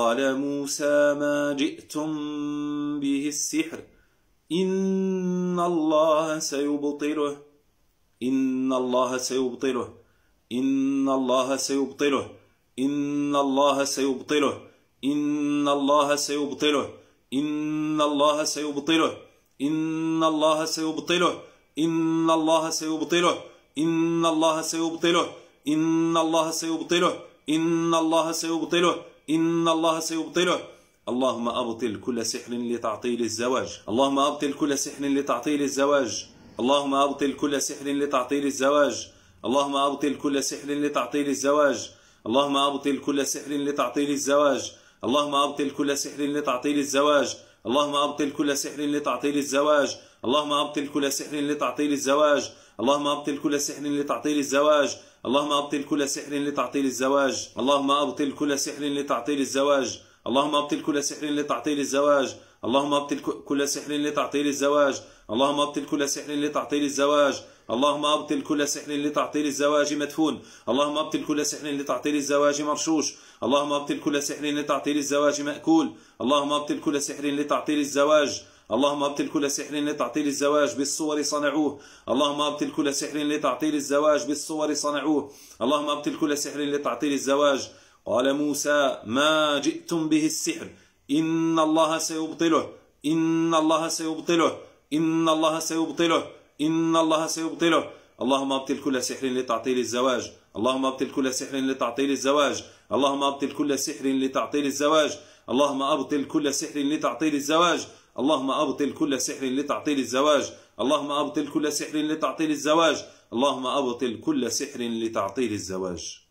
قال موسى ما جئتم به السحر إن الله سيبطله إن الله سيبطله إن الله سيبطله إن الله سيبطله إن الله سيبطله إن الله سيبطله إن الله سيبطله إن الله سيبطله إن الله سيبطله إن الله سيبطله إن الله سيبطله إن الله سيبطله اللهم أبطل كل سحر لتعطيل الزواج اللهم أبطل كل سحر لتعطيل الزواج اللهم أبطل كل سحر لتعطيل الزواج اللهم أبطل كل سحر لتعطيل الزواج اللهم أبطل كل سحر لتعطيل الزواج اللهم أبطل كل سحر لتعطيل الزواج اللهم أبطل كل سحر لتعطيل الزواج اللهم أبطل كل سحر لتعطيل الزواج اللهم أبطل كل سحر لتعطيل الزواج اللهم أبطل كل سحر لتعطيل الزواج اللهم أبطل كل سحر لتعطيل الزواج اللهم ابطل كل سحر لتعطيل الزواج اللهم ابطل كل سحر لتعطيل الزواج اللهم ابطل كل سحر لتعطيل الزواج اللهم ابطل كل سحر لتعطيل الزواج مدفون اللهم ابطل كل سحر لتعطيل الزواج مرشوش اللهم ابطل كل سحر لتعطيل الزواج مأكول اللهم ابطل كل سحر لتعطيل الزواج اللهم ابطل كل سحر لتعطيل الزواج بالصور صنعوه اللهم ابطل كل سحر لتعطيل الزواج بالصور صنعوه اللهم ابطل كل سحر لتعطيل الزواج قال موسى ما جئتم به السحر إن الله سيبطله إن الله سيبطله إن الله سيبطله إن الله سيبطله اللهم ابطل كل سحر لتعطيل الزواج اللهم ابطل كل سحر لتعطيل الزواج اللهم ابطل كل سحر لتعطيل الزواج اللهم ابطل كل سحر لتعطيل الزواج اللهم ابطل كل سحر لتعطيل الزواج اللهم ابطل كل سحر لتعطيل الزواج اللهم ابطل كل سحر لتعطيل الزواج